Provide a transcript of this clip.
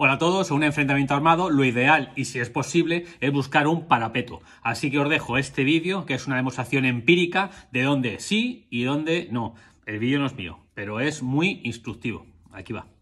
Hola a todos, un enfrentamiento armado lo ideal y si es posible es buscar un parapeto. Así que os dejo este vídeo que es una demostración empírica de dónde sí y dónde no. El vídeo no es mío, pero es muy instructivo. Aquí va.